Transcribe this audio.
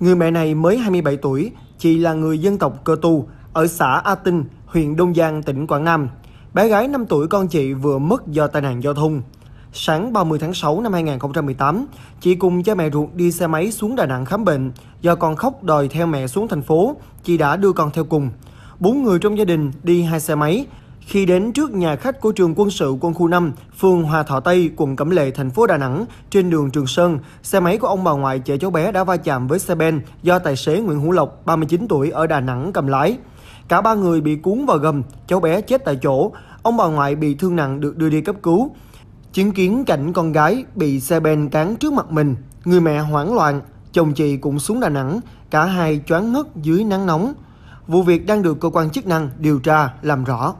Người mẹ này mới 27 tuổi, chị là người dân tộc Cơ Tu, ở xã A Tinh, huyện Đông Giang, tỉnh Quảng Nam. Bé gái 5 tuổi con chị vừa mất do tai nạn giao thông. Sáng 30 tháng 6 năm 2018, chị cùng cha mẹ ruột đi xe máy xuống Đà Nẵng khám bệnh. Do con khóc đòi theo mẹ xuống thành phố, chị đã đưa con theo cùng. Bốn người trong gia đình đi hai xe máy, khi đến trước nhà khách của trường quân sự quân khu 5, phường Hòa Thọ Tây, quận Cẩm Lệ, thành phố Đà Nẵng, trên đường Trường Sơn, xe máy của ông bà ngoại chở cháu bé đã va chạm với xe ben do tài xế Nguyễn Hữu Lộc, 39 tuổi ở Đà Nẵng cầm lái. Cả ba người bị cuốn vào gầm, cháu bé chết tại chỗ. Ông bà ngoại bị thương nặng được đưa đi cấp cứu. Chứng kiến cảnh con gái bị xe ben cán trước mặt mình, người mẹ hoảng loạn, chồng chị cũng xuống Đà Nẵng, cả hai choáng ngất dưới nắng nóng. Vụ việc đang được cơ quan chức năng điều tra làm rõ.